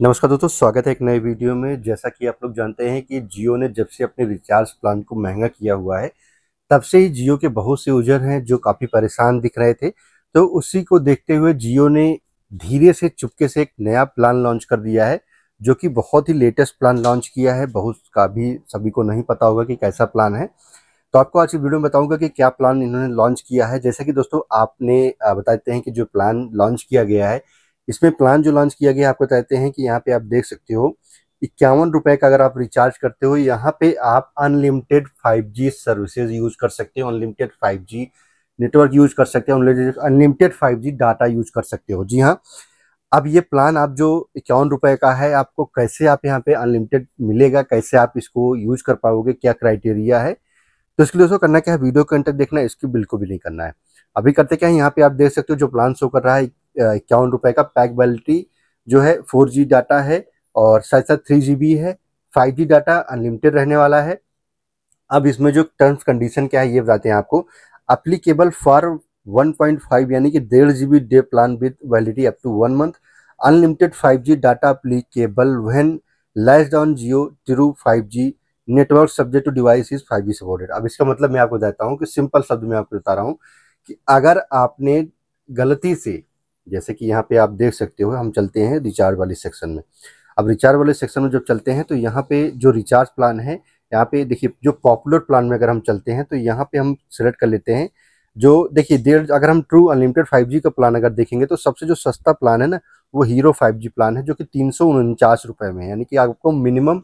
नमस्कार दोस्तों स्वागत है एक नए वीडियो में जैसा कि आप लोग जानते हैं कि जियो ने जब से अपने रिचार्ज प्लान को महंगा किया हुआ है तब से ही जियो के बहुत से यूजर हैं जो काफ़ी परेशान दिख रहे थे तो उसी को देखते हुए जियो ने धीरे से चुपके से एक नया प्लान लॉन्च कर दिया है जो कि बहुत ही लेटेस्ट प्लान लॉन्च किया है बहुत का भी सभी को नहीं पता होगा कि कैसा प्लान है तो आपको आज की वीडियो में बताऊंगा कि क्या प्लान इन्होंने लॉन्च किया है जैसा कि दोस्तों आपने बताते हैं कि जो प्लान लॉन्च किया गया है इसमें प्लान जो लॉन्च किया गया आपको कहते हैं कि यहाँ पे आप देख सकते हो इक्यावन रुपए का अगर आप रिचार्ज करते हो यहाँ पे आप अनलिमिटेड 5G सर्विसेज यूज कर सकते हो अनलिमिटेड 5G नेटवर्क यूज कर सकते हो अनलिमिटेड 5G डाटा यूज कर सकते हो जी हाँ अब ये प्लान आप जो इक्यावन रुपए का है आपको कैसे आप यहाँ पे अनलिमिटेड मिलेगा कैसे आप इसको यूज कर पाओगे क्या क्राइटेरिया है तो इसके लिए उसको करना क्या है वीडियो कंटेंट देखना इसकी बिल्कुल भी नहीं करना है अभी करते क्या है यहाँ पे आप देख सकते हो जो प्लान शो कर रहा है इक्यावन रुपये का पैक वैलिटी जो है फोर जी डाटा है और साथ साथ थ्री जी बी है फाइव जी डाटा अनलिमिटेड रहने वाला है अब इसमें जो टर्म्स कंडीशन क्या है ये बताते हैं आपको अप्लीकेबल फॉर 1.5 यानी कि डेढ़ G B day plan with validity up to one month unlimited 5G data applicable when less down Jio true 5G network subject to device is five G supported अब इसका मतलब मैं आपको बताता हूँ कि सिंपल शब्द में आपको बता रहा हूँ कि अगर आपने गलती से जैसे कि यहाँ पे आप देख सकते हो हम चलते हैं रिचार्ज वाले सेक्शन में अब रिचार्ज वाले सेक्शन में जब चलते हैं तो यहाँ पे जो रिचार्ज प्लान है यहाँ पे देखिए जो पॉपुलर प्लान में अगर हम चलते हैं तो यहाँ पे हम सेलेक्ट कर लेते हैं जो देखिए देर अगर हम ट्रू अनलिमिटेड 5G का प्लान अगर देखेंगे तो सबसे जो सस्ता प्लान है ना वो हीरो 5G प्लान है जो कि तीन सौ में है यानी कि आपको मिनिमम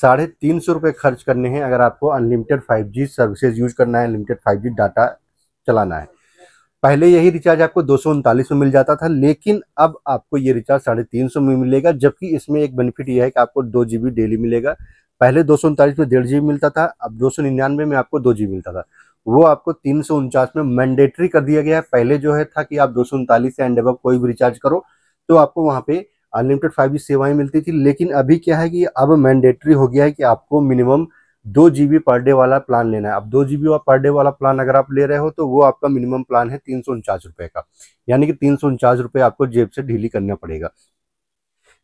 साढ़े तीन सौ रुपये खर्च करने हैं अगर आपको अनलिमिटेड 5G सर्विसेज यूज करना है अनलिमिटेड 5G डाटा चलाना है पहले यही रिचार्ज आपको दो में मिल जाता था लेकिन अब आपको ये रिचार्ज साढ़े तीन सौ में मिलेगा जबकि इसमें एक बेनिफिट यह है कि आपको दो जी डेली मिलेगा पहले दो में डेढ़ जी मिलता था अब दो में आपको दो जी मिलता था वो आपको तीन में मैंडेटरी कर दिया गया है पहले जो है था कि आप दो से एंड अब कोई भी रिचार्ज करो तो आपको वहाँ पे अनलिमिटेड फाइव सेवाएं मिलती थी लेकिन अभी क्या है कि अब मैंडेटरी हो गया है कि आपको मिनिमम दो जी पर डे वाला प्लान लेना है अब दो जी पर डे वाला प्लान अगर आप ले रहे हो तो वो आपका मिनिमम प्लान है तीन सौ उनचास रुपए का यानी कि तीन सौ उनचास रुपए आपको जेब से ढीली करना पड़ेगा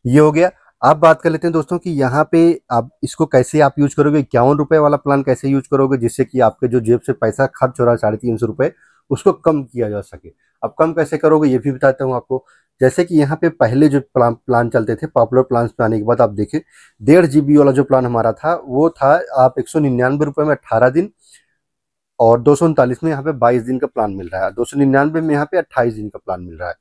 ये हो गया आप बात कर लेते हैं दोस्तों कि यहाँ पे आप इसको कैसे आप यूज करोगे इक्यावन रुपए वाला प्लान कैसे यूज करोगे जिससे कि आपके जो जेब से पैसा खर्च हो रहा है साढ़े तीन सौ रुपए उसको कम किया जा सके अब कम कैसे करोगे ये भी बताता हूँ आपको जैसे कि यहाँ पे पहले जो प्लान प्लान चलते थे पॉपुलर प्लान पे आने के बाद आप देखें डेढ़ जी वाला जो प्लान हमारा था वो था आप एक सौ में अट्ठारह दिन और दो सौ उनतालीस में यहाँ पे बाईस दिन का प्लान मिल रहा है दो सौ में यहाँ पे अट्ठाईस दिन का प्लान मिल रहा है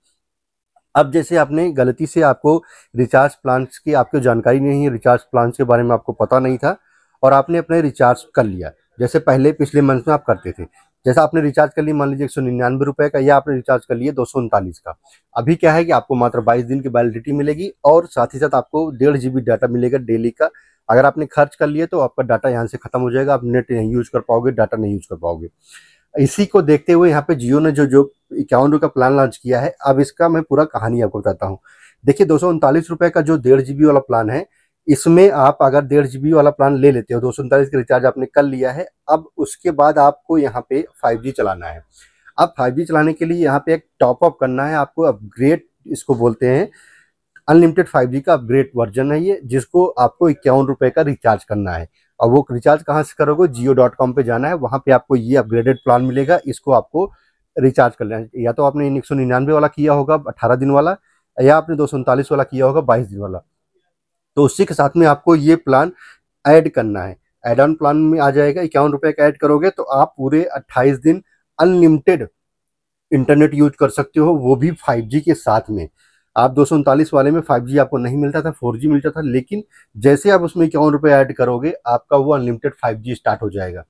अब जैसे आपने गलती से आपको रिचार्ज प्लान्स की आपको जानकारी नहीं है रिचार्ज प्लान्स के बारे में आपको पता नहीं था और आपने अपने रिचार्ज कर लिया जैसे पहले पिछले मंथ में आप करते थे जैसा आपने रिचार्ज कर लिया मान लीजिए एक सौ निन्यानवे रुपए का या आपने रिचार्ज कर लिया दो सौ उनतालीस का अभी क्या है कि आपको मात्र बाईस दिन की वैलिडिटी मिलेगी और साथ ही साथ आपको डेढ़ जीबी डाटा मिलेगा डेली का अगर आपने खर्च कर लिए तो आपका डाटा यहाँ से खत्म हो जाएगा आप नेट नहीं यूज कर पाओगे डाटा नहीं यूज कर पाओगे इसी को देखते हुए यहाँ पे जियो ने जो जो इक्यावन रुपये का प्लान लॉन्च किया है अब इसका मैं पूरा कहानी आपको बताता हूँ देखिए दो सौ का जो डेढ़ वाला प्लान है इसमें आप अगर डेढ़ जी वाला प्लान ले लेते हो दो सौ उनतालीस का रिचार्ज आपने कर लिया है अब उसके बाद आपको यहाँ पे 5G चलाना है अब 5G चलाने के लिए यहाँ पे एक टॉप अप करना है आपको अपग्रेड इसको बोलते हैं अनलिमिटेड 5G का अपग्रेड वर्जन है ये जिसको आपको इक्यावन रुपये का रिचार्ज करना है और वो रिचार्ज कहाँ से करोगे जियो डॉट कॉम पर जाना है वहाँ पर आपको ये अपग्रेडेड प्लान मिलेगा इसको आपको रिचार्ज कर लेना है या तो आपने एक सौ निन्यानवे वाला किया होगा अठारह दिन वाला या आपने दो सौ उनतालीस वाला किया होगा बाईस दिन वाला तो उसी के साथ में आपको ये प्लान ऐड करना है एड ऑन प्लान में आ जाएगा इक्यावन रुपए का ऐड करोगे तो आप पूरे अट्ठाईस दिन अनलिमिटेड इंटरनेट यूज कर सकते हो वो भी 5G के साथ में आप दो वाले में 5G आपको नहीं मिलता था 4G मिलता था लेकिन जैसे आप उसमें इक्यावन रुपये ऐड करोगे आपका वो अनलिमिटेड 5G स्टार्ट हो जाएगा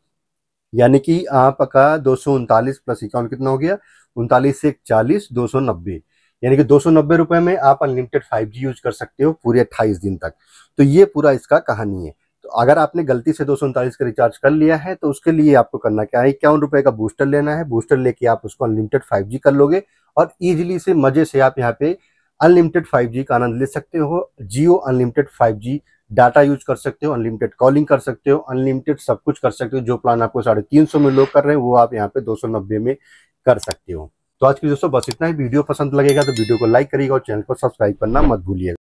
यानी कि आपका दो प्लस इक्यावन कितना हो गया उनतालीस से चालीस दो सौ नब्बे यानी कि दो सौ में आप अनलिमिटेड फाइव यूज कर सकते हो पूरे अट्ठाईस दिन तक तो ये पूरा इसका कहानी है तो अगर आपने गलती से दो का रिचार्ज कर लिया है तो उसके लिए आपको करना क्या है इक्यावन रुपए का बूस्टर लेना है बूस्टर लेके आप उसको अनलिमिटेड फाइव कर लोगे और इजिली से मजे से आप यहाँ पे अनलिमिटेड 5G का आनंद ले सकते हो जियो अनलिमिटेड 5G डाटा यूज कर सकते हो अनलिमिटेड कॉलिंग कर सकते हो अनलिमिटेड सब कुछ कर सकते हो जो प्लान आपको साढ़े तीन सौ में लोग कर रहे हैं वो आप यहाँ पे दो सौ नब्बे में कर सकते हो तो आज के दोस्तों बस इतना ही वीडियो पसंद लगेगा तो वीडियो को लाइक करिएगा और चैनल को सब्सक्राइब करना मत भूलिएगा